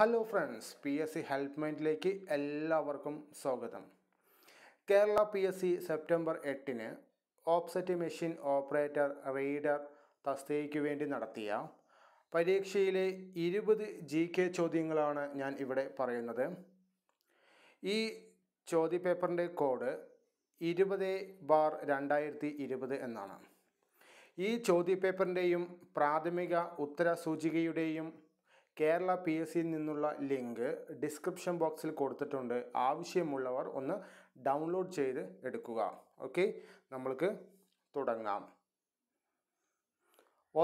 hello friends P S C help മൈൻഡിലേക്ക് എല്ലാവർക്കും സ്വാഗതം Kerala P S C September എട്ടിന് ഓപ്സെറ്റ് മെഷീൻ ഓപ്പറേറ്റർ റീഡർ തസ്തികയ്ക്ക് വേണ്ടി നടത്തിയ പരീക്ഷയിലെ ഇരുപത് ജി കെ ചോദ്യങ്ങളാണ് ഞാൻ ഇവിടെ പറയുന്നത് ഈ ചോദ്യപേപ്പറിൻ്റെ കോഡ് ഇരുപത് ബാർ രണ്ടായിരത്തി ഇരുപത് എന്നാണ് ഈ ചോദ്യപേപ്പറിൻ്റെയും പ്രാഥമിക ഉത്തരസൂചികയുടെയും കേരള പി എസ് സിയിൽ നിന്നുള്ള ലിങ്ക് ഡിസ്ക്രിപ്ഷൻ ബോക്സിൽ കൊടുത്തിട്ടുണ്ട് ആവശ്യമുള്ളവർ ഒന്ന് ഡൗൺലോഡ് ചെയ്ത് എടുക്കുക ഓക്കെ നമ്മൾക്ക് തുടങ്ങാം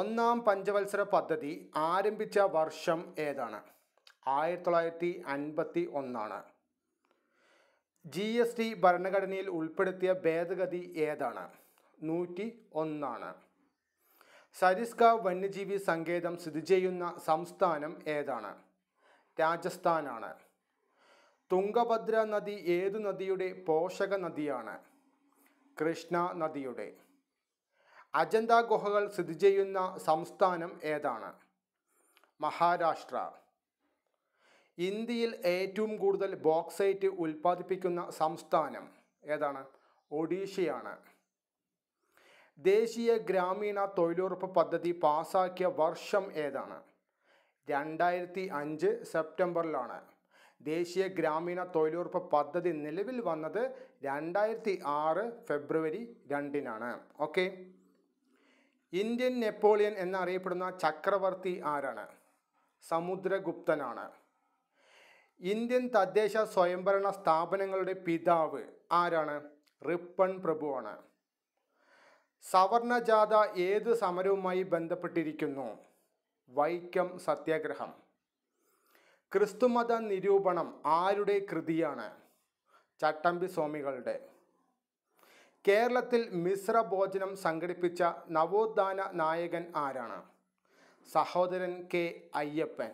ഒന്നാം പഞ്ചവത്സര പദ്ധതി ആരംഭിച്ച വർഷം ഏതാണ് ആയിരത്തി തൊള്ളായിരത്തി അൻപത്തി ഒന്നാണ് ജി എസ് ടി ഭരണഘടനയിൽ ഉൾപ്പെടുത്തിയ ഭേദഗതി ഏതാണ് നൂറ്റി ഒന്നാണ് സരിസ്ക വന്യജീവി സങ്കേതം സ്ഥിതി ചെയ്യുന്ന സംസ്ഥാനം ഏതാണ് രാജസ്ഥാനാണ് തുംഗഭദ്ര നദി ഏതു നദിയുടെ പോഷക നദിയാണ് കൃഷ്ണ നദിയുടെ അജന്ത ഗുഹകൾ സ്ഥിതി ചെയ്യുന്ന സംസ്ഥാനം ഏതാണ് മഹാരാഷ്ട്ര ഇന്ത്യയിൽ ഏറ്റവും കൂടുതൽ ബോക്സൈറ്റ് ഉൽപ്പാദിപ്പിക്കുന്ന സംസ്ഥാനം ഏതാണ് ഒഡീഷയാണ് ദേശീയ ഗ്രാമീണ തൊഴിലുറപ്പ് പദ്ധതി പാസാക്കിയ വർഷം ഏതാണ് രണ്ടായിരത്തി അഞ്ച് സെപ്റ്റംബറിലാണ് ദേശീയ ഗ്രാമീണ തൊഴിലുറപ്പ് പദ്ധതി നിലവിൽ വന്നത് രണ്ടായിരത്തി ആറ് ഫെബ്രുവരി രണ്ടിനാണ് ഓക്കെ ഇന്ത്യൻ നെപ്പോളിയൻ എന്നറിയപ്പെടുന്ന ചക്രവർത്തി ആരാണ് സമുദ്രഗുപ്തനാണ് ഇന്ത്യൻ തദ്ദേശ സ്വയംഭരണ സ്ഥാപനങ്ങളുടെ പിതാവ് ആരാണ് റിപ്പൺ പ്രഭുവാണ് സവർണ ജാഥ ഏത് സമരവുമായി ബന്ധപ്പെട്ടിരിക്കുന്നു വൈക്കം സത്യാഗ്രഹം ക്രിസ്തുമത നിരൂപണം ആരുടെ കൃതിയാണ് ചട്ടമ്പി സ്വാമികളുടെ കേരളത്തിൽ മിശ്ര ഭോജനം സംഘടിപ്പിച്ച നവോത്ഥാന നായകൻ ആരാണ് സഹോദരൻ കെ അയ്യപ്പൻ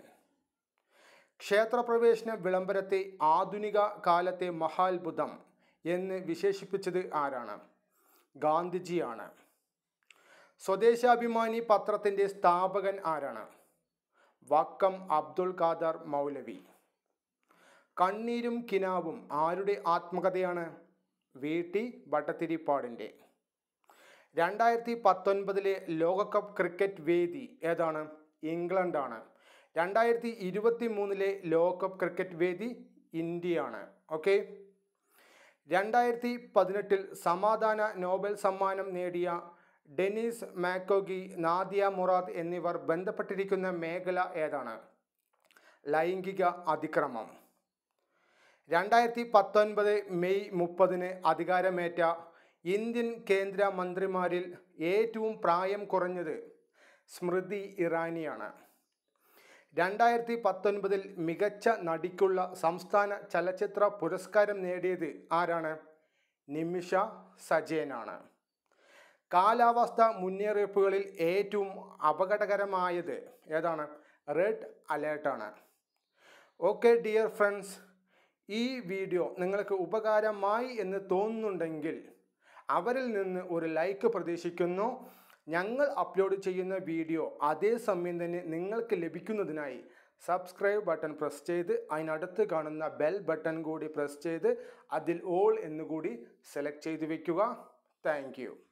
ക്ഷേത്രപ്രവേശന വിളംബരത്തെ ആധുനിക കാലത്തെ മഹാത്ഭുതം എന്ന് വിശേഷിപ്പിച്ചത് ആരാണ് ഗാന്ധിജിയാണ് സ്വദേശാഭിമാനി പത്രത്തിൻ്റെ സ്ഥാപകൻ ആരാണ് വക്കം അബ്ദുൾ ഖാദർ മൗലവി കണ്ണീരും കിനാവും ആരുടെ ആത്മകഥയാണ് വി ടി ഭട്ടത്തിരിപ്പാടിൻ്റെ രണ്ടായിരത്തി പത്തൊൻപതിലെ ലോകകപ്പ് ക്രിക്കറ്റ് വേദി ഏതാണ് ഇംഗ്ലണ്ടാണ് രണ്ടായിരത്തി ഇരുപത്തി മൂന്നിലെ ലോകകപ്പ് ക്രിക്കറ്റ് വേദി ഇന്ത്യയാണ് ഓക്കെ രണ്ടായിരത്തി പതിനെട്ടിൽ സമാധാന നോബൽ സമ്മാനം നേടിയ ഡെനീസ് മാക്കോഗി നാദിയ മുറാദ് എന്നിവർ ബന്ധപ്പെട്ടിരിക്കുന്ന മേഖല ഏതാണ് ലൈംഗിക അതിക്രമം രണ്ടായിരത്തി പത്തൊൻപത് മെയ് മുപ്പതിന് അധികാരമേറ്റ ഇന്ത്യൻ കേന്ദ്ര മന്ത്രിമാരിൽ ഏറ്റവും പ്രായം കുറഞ്ഞത് സ്മൃതി ഇറാനിയാണ് രണ്ടായിരത്തി പത്തൊൻപതിൽ മികച്ച നടിക്കുള്ള സംസ്ഥാന ചലച്ചിത്ര പുരസ്കാരം നേടിയത് ആരാണ് നിമിഷ സജയനാണ് കാലാവസ്ഥ മുന്നറിയിപ്പുകളിൽ ഏറ്റവും അപകടകരമായത് ഏതാണ് റെഡ് അലേർട്ടാണ് ഓക്കെ ഡിയർ ഫ്രണ്ട്സ് ഈ വീഡിയോ നിങ്ങൾക്ക് ഉപകാരമായി എന്ന് തോന്നുന്നുണ്ടെങ്കിൽ അവരിൽ നിന്ന് ഒരു ലൈക്ക് പ്രതീക്ഷിക്കുന്നു ഞങ്ങൾ അപ്ലോഡ് ചെയ്യുന്ന വീഡിയോ അതേ സമയം തന്നെ നിങ്ങൾക്ക് ലഭിക്കുന്നതിനായി സബ്സ്ക്രൈബ് ബട്ടൺ പ്രസ് ചെയ്ത് അതിനടുത്ത് കാണുന്ന ബെൽ ബട്ടൺ കൂടി പ്രസ് ചെയ്ത് അതിൽ ഓൾ എന്നുകൂടി സെലക്ട് ചെയ്ത് വയ്ക്കുക താങ്ക്